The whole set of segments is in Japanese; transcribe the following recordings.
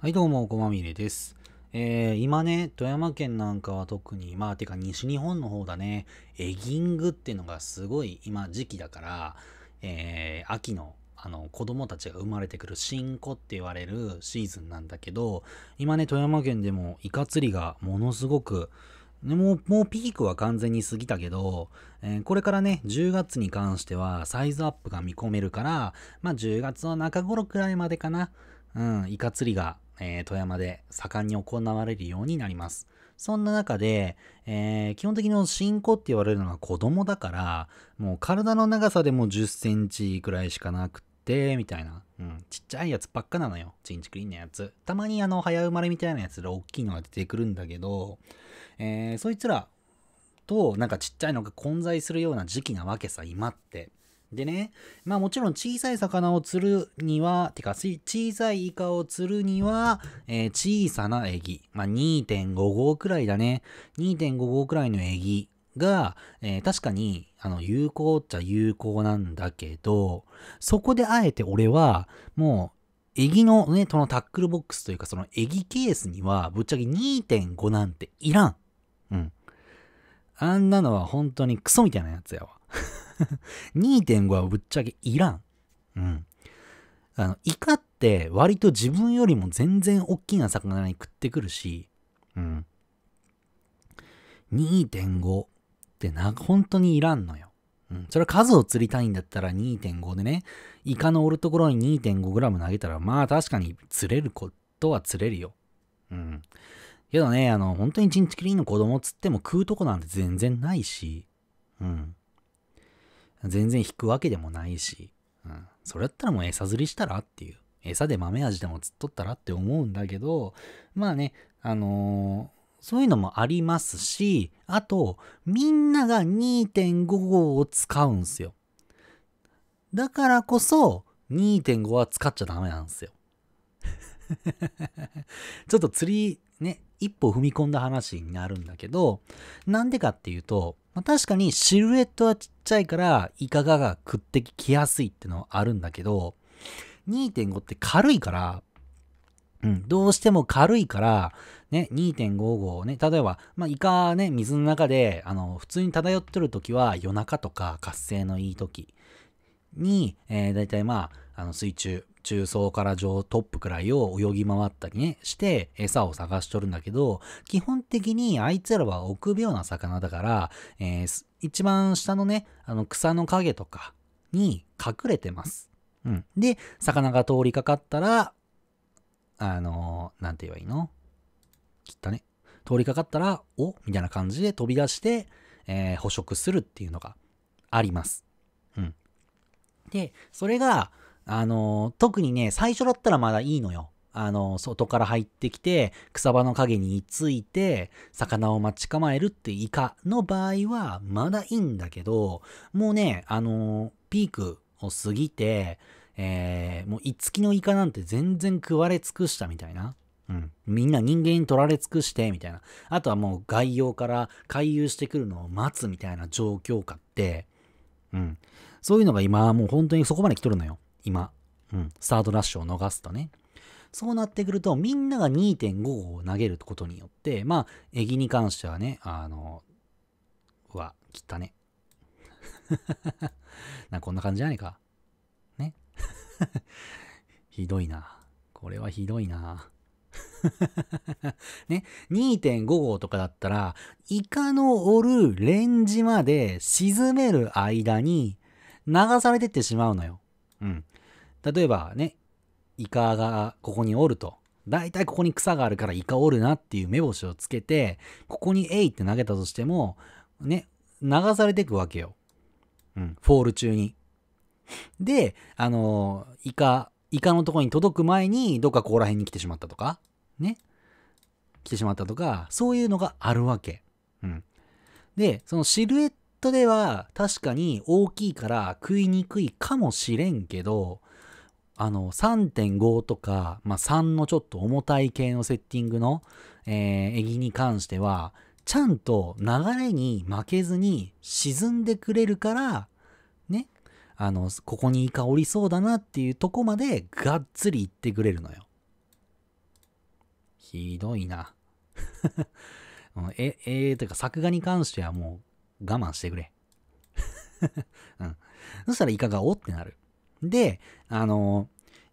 はいどうも、ごまみれです。えー、今ね、富山県なんかは特に、まあ、てか西日本の方だね、エギングっていうのがすごい今時期だから、えー、秋の、あの、子供たちが生まれてくる新子って言われるシーズンなんだけど、今ね、富山県でもイカ釣りがものすごく、でももうピークは完全に過ぎたけど、えー、これからね、10月に関してはサイズアップが見込めるから、まあ10月の中頃くらいまでかな、うん、イカ釣りがえー、富山で盛んに行われるようになります。そんな中で、えー、基本的に信仰って言われるのは子供だから、もう体の長さでも10センチくらいしかなくて、みたいな。うん、ちっちゃいやつばっかなのよ。チンチクリンのやつ。たまにあの、早生まれみたいなやつで大きいのが出てくるんだけど、えー、そいつらと、なんかちっちゃいのが混在するような時期なわけさ、今って。でね、まあもちろん小さい魚を釣るには、てか小さいイカを釣るには、えー、小さなエギ。まあ2.5号くらいだね。2.5号くらいのエギが、えー、確かに、あの、有効っちゃ有効なんだけど、そこであえて俺は、もう、エギのね、そのタックルボックスというか、そのエギケースには、ぶっちゃけ2.5なんていらん。うん。あんなのは本当にクソみたいなやつやわ。2.5 はぶっちゃけいらん。うん。あの、イカって割と自分よりも全然大きな魚に食ってくるし、うん。2.5ってな、本当にいらんのよ。うん。それは数を釣りたいんだったら2.5でね、イカのおるところに 2.5g 投げたら、まあ確かに釣れることは釣れるよ。うん。けどね、あの、本当にチンチキリンの子供釣っても食うとこなんて全然ないし、うん。全然引くわけでもないし、うん、それやったらもう餌釣りしたらっていう。餌で豆味でも釣っとったらって思うんだけど、まあね、あのー、そういうのもありますし、あと、みんなが2.5号を使うんすよ。だからこそ、2.5は使っちゃダメなんですよ。ちょっと釣りね、一歩踏み込んだ話になるんだけど、なんでかっていうと、まあ、確かにシルエットはちっちゃいからイカガが食ってきやすいってのはあるんだけど、2.5って軽いから、うん、どうしても軽いから、ね、2.55ね、例えば、まあ、イカね、水の中で、あの、普通に漂ってる時は夜中とか活性のいい時に、えー、大体まあ、あの水中、中層から上トップくらいを泳ぎ回ったりね、して餌を探しとるんだけど、基本的にあいつらは臆病な魚だから、えー、一番下のね、あの草の陰とかに隠れてます。うん。で、魚が通りかかったら、あのー、て言えばいいの切ったね。通りかかったら、おみたいな感じで飛び出して、えー、捕食するっていうのがあります。うん。で、それが、あの、特にね、最初だったらまだいいのよ。あの、外から入ってきて、草場の陰について、魚を待ち構えるってイカの場合は、まだいいんだけど、もうね、あの、ピークを過ぎて、えー、もう、いつきのイカなんて全然食われ尽くしたみたいな。うん。みんな人間に取られ尽くして、みたいな。あとはもう外洋から回遊してくるのを待つみたいな状況下って、うん。そういうのが今はもう本当にそこまで来とるのよ。今、うん、スタートラッシュを逃すとね。そうなってくると、みんなが2.5を投げることによって、まあ、エギに関してはね、あの、うわ、切ったね。なこんな感じじゃないか。ね。ひどいな。これはひどいな。ね、2.5号とかだったら、イカの折るレンジまで沈める間に流されてってしまうのよ。うん。例えばね、イカがここにおると。大体ここに草があるからイカおるなっていう目星をつけて、ここにえいって投げたとしても、ね、流されていくわけよ。うん、フォール中に。で、あのー、イカ、イカのとこに届く前に、どっかここら辺に来てしまったとか、ね、来てしまったとか、そういうのがあるわけ。うん。で、そのシルエットでは確かに大きいから食いにくいかもしれんけど、あの、3.5とか、まあ、3のちょっと重たい系のセッティングの、えー、エギに関しては、ちゃんと流れに負けずに沈んでくれるから、ね、あの、ここにイカおりそうだなっていうとこまでがっつり行ってくれるのよ。ひどいな。え、えー、というか作画に関してはもう我慢してくれ。うん。そしたらイカがおってなる。で、あの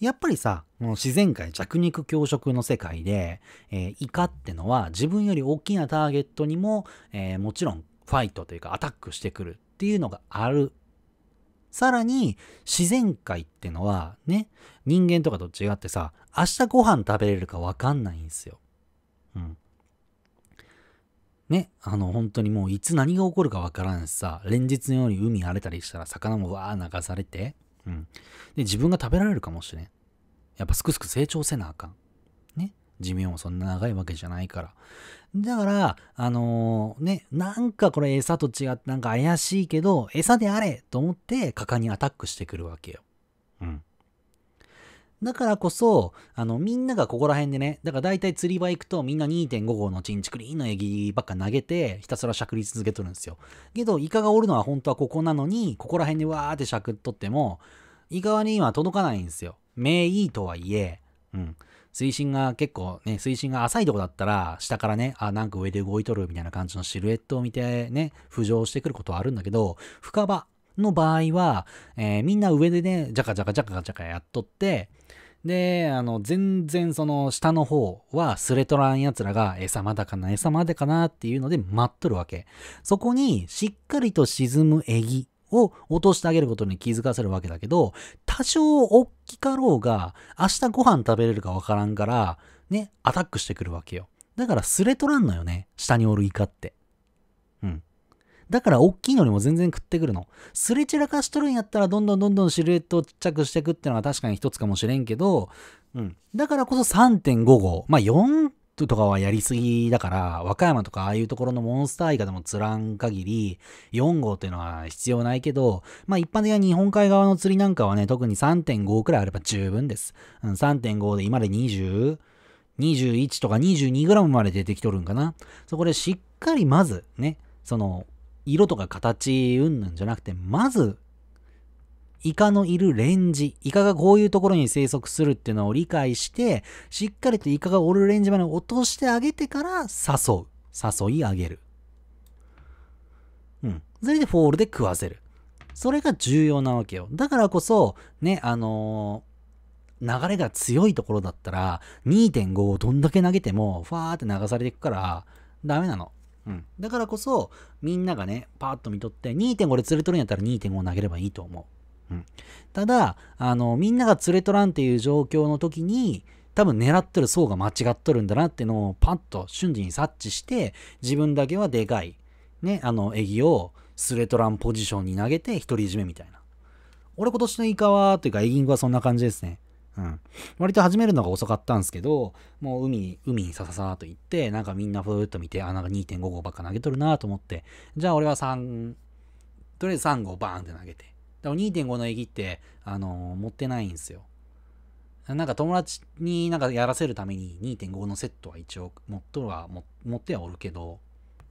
ー、やっぱりさ、もう自然界弱肉強食の世界で、えー、イカってのは自分より大きなターゲットにも、えー、もちろんファイトというかアタックしてくるっていうのがあるさらに、自然界ってのは、ね、人間とかと違ってさ、明日ご飯食べれるかわかんないんですよ。うん。ね、あの本当にもういつ何が起こるかわからんしさ、連日のように海荒れたりしたら魚もわー流されて、うん。で、自分が食べられるかもしれん。やっぱすくすく成長せなあかん。ね。寿命もそんな長いわけじゃないから。だから、あのー、ね、なんかこれ餌と違ってなんか怪しいけど、餌であれと思って果敢にアタックしてくるわけよ。うん。だからこそ、あの、みんながここら辺でね、だから大体釣り場行くとみんな2.5号のチンチクリーンのエギばっか投げて、ひたすらしゃくり続けとるんですよ。けど、イカがおるのは本当はここなのに、ここら辺でわーってしゃくっとっても、イカはね、今届かないんですよ。目いいとはいえ、うん。水深が結構ね、水深が浅いとこだったら、下からね、あ、なんか上で動いとるみたいな感じのシルエットを見てね、浮上してくることはあるんだけど、深場、の場合は、えー、みんな上でね、ジャカジャカジャカジャカやっとって、で、あの、全然その下の方はスれとらん奴らが餌まだかな、餌までかなっていうので待っとるわけ。そこにしっかりと沈むエギを落としてあげることに気づかせるわけだけど、多少大きかろうが、明日ご飯食べれるかわからんから、ね、アタックしてくるわけよ。だからスれとらんのよね、下におるイカって。だから大きいのにも全然食ってくるの。すれ散らかしとるんやったらどんどんどんどんシルエットをちっちゃくしてくってのが確かに一つかもしれんけど、うん。だからこそ3.5号。まあ4とかはやりすぎだから、和歌山とかああいうところのモンスター以下でも釣らん限り、4号っていうのは必要ないけど、まあ一般的な日本海側の釣りなんかはね、特に3.5くらいあれば十分です。うん、3.5で今で20、21とか 22g まで出てきとるんかな。そこでしっかりまずね、その色とか形うんぬんじゃなくて、まず、イカのいるレンジ、イカがこういうところに生息するっていうのを理解して、しっかりとイカがおるレンジまで落としてあげてから誘う。誘い上げる。うん。それでフォールで食わせる。それが重要なわけよ。だからこそ、ね、あのー、流れが強いところだったら、2.5をどんだけ投げても、ファーって流されていくから、ダメなの。うん、だからこそみんながねパーッと見とって2.5で釣れとるんやったら2.5投げればいいと思う、うん、ただあのみんなが釣れとらんっていう状況の時に多分狙ってる層が間違っとるんだなっていうのをパッと瞬時に察知して自分だけはでかいねあのエギをスレトランポジションに投げて独り占めみたいな俺今年のイカはというかエギングはそんな感じですねうん、割と始めるのが遅かったんですけど、もう海に、海にさささと行って、なんかみんなふーっと見て、あ、なんか2.5号ばっか投げとるなと思って、じゃあ俺は3、とりあえず3号バーンって投げて。でも2.5のエギって、あのー、持ってないんですよ。なんか友達になんかやらせるために2.5のセットは一応持っとは持ってはおるけど、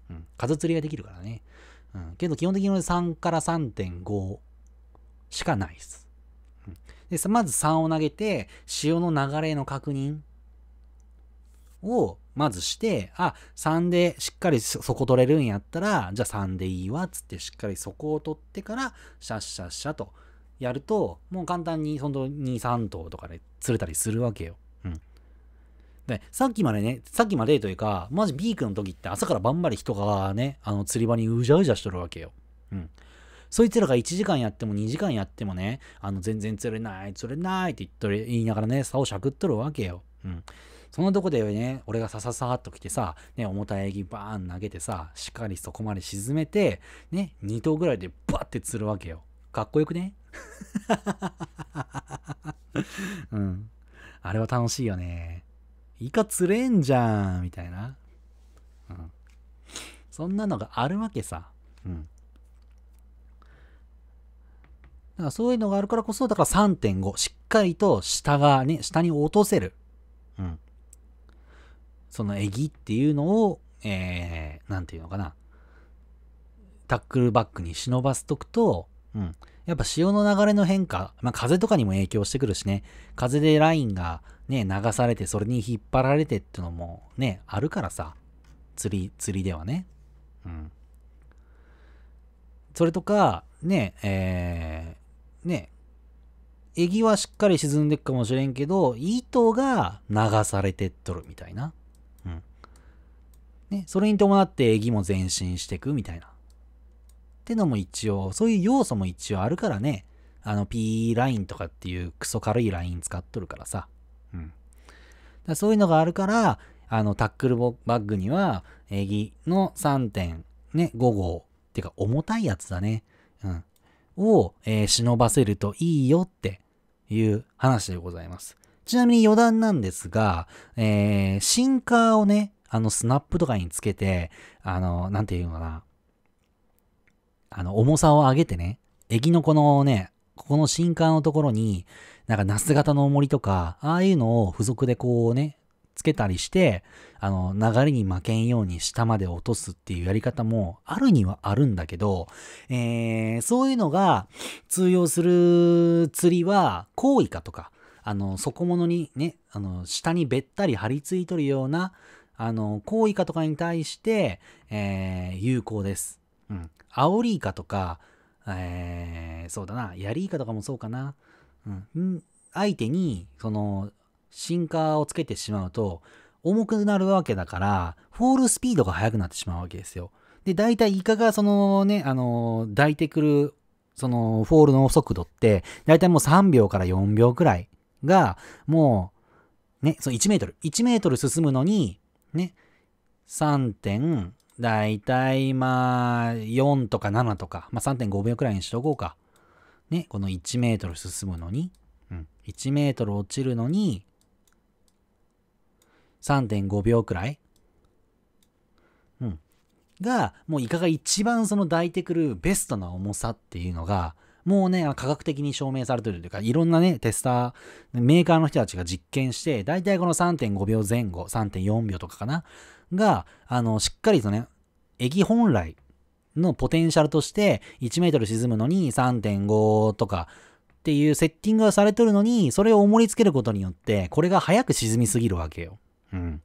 うん、数釣りができるからね。うん、けど基本的に俺3から3.5しかないです。でまず3を投げて潮の流れの確認をまずしてあ3でしっかりそこ取れるんやったらじゃあ3でいいわっつってしっかりそこを取ってからシャッシャッシャとやるともう簡単にその23頭とかで釣れたりするわけよ。うん、でさっきまでねさっきまでというかマジビークの時って朝から晩まで人がねあの釣り場にうじゃうじゃしとるわけよ。うん、そいつらが1時間やっても2時間やってもね、あの、全然釣れない、釣れないって言っと言いながらね、竿しゃくっとるわけよ。うん。そのとこでね、俺がさささっと来てさ、ね、重たいエギバーン投げてさ、しっかりそこまで沈めて、ね、2頭ぐらいでバッて釣るわけよ。かっこよくね うん。あれは楽しいよね。イカ釣れんじゃんみたいな。うん。そんなのがあるわけさ。うん。だからそういうのがあるからこそ、だから3.5、しっかりと下がね、下に落とせる。うん。そのえぎっていうのを、えー、なんていうのかな。タックルバックに忍ばすとくと、うん。やっぱ潮の流れの変化、まあ、風とかにも影響してくるしね、風でラインがね、流されて、それに引っ張られてってのもね、あるからさ、釣り、釣りではね。うん。それとか、ね、えー、ね、えぎはしっかり沈んでくかもしれんけど、糸が流されてっとるみたいな。うん。ね、それに伴ってえぎも前進してくみたいな。ってのも一応、そういう要素も一応あるからね。あの P ラインとかっていうクソ軽いライン使っとるからさ。うん。だそういうのがあるから、あのタックルバッグには、えぎの3点、ね、5号。てか重たいやつだね。うん。を、えー、忍ばせるといいよっていう話でございます。ちなみに余談なんですが、えー、シンカーをね、あの、スナップとかにつけて、あの、なんていうのかな。あの、重さを上げてね、エのこのね、ここのシンカーのところに、なんかナス型の重りとか、ああいうのを付属でこうね、つけたりして、あの、流れに負けんように下まで落とすっていうやり方もあるにはあるんだけど、えー、そういうのが通用する釣りは、行為かとか、あの、底物にね、あの、下にべったり張り付いとるような、あの、行為かとかに対して、えー、有効です。うん。アオリイカとか、えー、そうだな、ヤリイカとかもそうかな。うん。相手に、その、進化をつけてしまうと、重くなるわけだから、フォールスピードが速くなってしまうわけですよ。で、大体イカがそのね、あの、抱いてくる、そのフォールの速度って、大体もう3秒から4秒くらいが、もう、ね、その1メートル。1メートル進むのに、ね、3点、大体まあ、4とか7とか、まあ3.5秒くらいにしとこうか。ね、この1メートル進むのに、うん、1メートル落ちるのに、3.5秒くらいうん。が、もうイカが一番その抱いてくるベストな重さっていうのが、もうね、科学的に証明されてるというか、いろんなね、テスター、メーカーの人たちが実験して、大体この3.5秒前後、3.4秒とかかな、が、あの、しっかりとね、液本来のポテンシャルとして、1メートル沈むのに3.5とか、っていうセッティングがされてるのに、それを重りつけることによって、これが早く沈みすぎるわけよ。うん。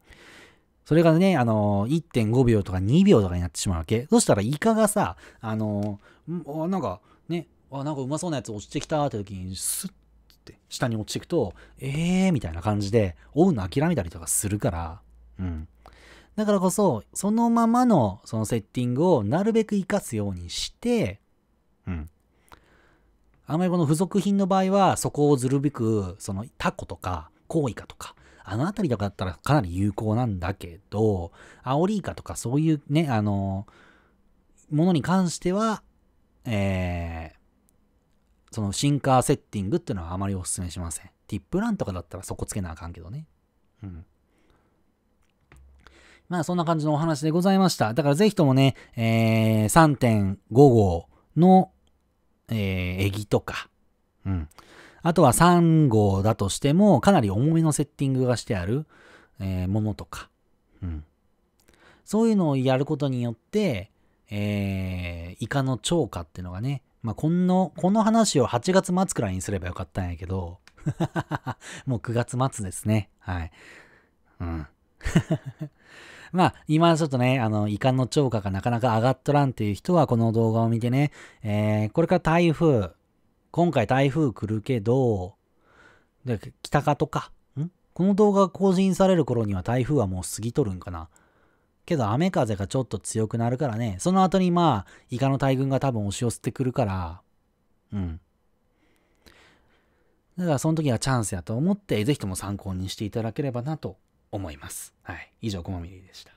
それがね、あの、1.5秒とか2秒とかになってしまうわけ。そしたらイカがさ、あの、あなんかね、あ、なんかうまそうなやつ落ちてきたって時に、スッって下に落ちていくと、えーみたいな感じで、追うの諦めたりとかするから、うん。だからこそ、そのままのそのセッティングをなるべく活かすようにして、うん。あんまりこの付属品の場合は、そこをずるべく、そのタコとか、コウイカとか、あの辺りとかだったらかなり有効なんだけど、アオリイカとかそういうね、あの、ものに関しては、えー、そのシンカーセッティングっていうのはあまりお勧めしません。ティップランとかだったらそこつけなあかんけどね。うん。まあそんな感じのお話でございました。だからぜひともね、えー、3.5号の、えー、エギとか、うん。あとは3号だとしても、かなり重めのセッティングがしてある、えー、ものとか、うん。そういうのをやることによって、えー、イカの超過っていうのがね、まあ、この、この話を8月末くらいにすればよかったんやけど、もう9月末ですね。はい。うん。まあ、今ちょっとね、あの、イカの超過がなかなか上がっとらんっていう人は、この動画を見てね、えー、これから台風、今回台風来るけど、で北かとか。んこの動画が更新される頃には台風はもう過ぎとるんかな。けど雨風がちょっと強くなるからね。その後にまあ、イカの大群が多分押し寄せてくるから、うん。だからその時はチャンスやと思って、ぜひとも参考にしていただければなと思います。はい。以上、コマミリーでした。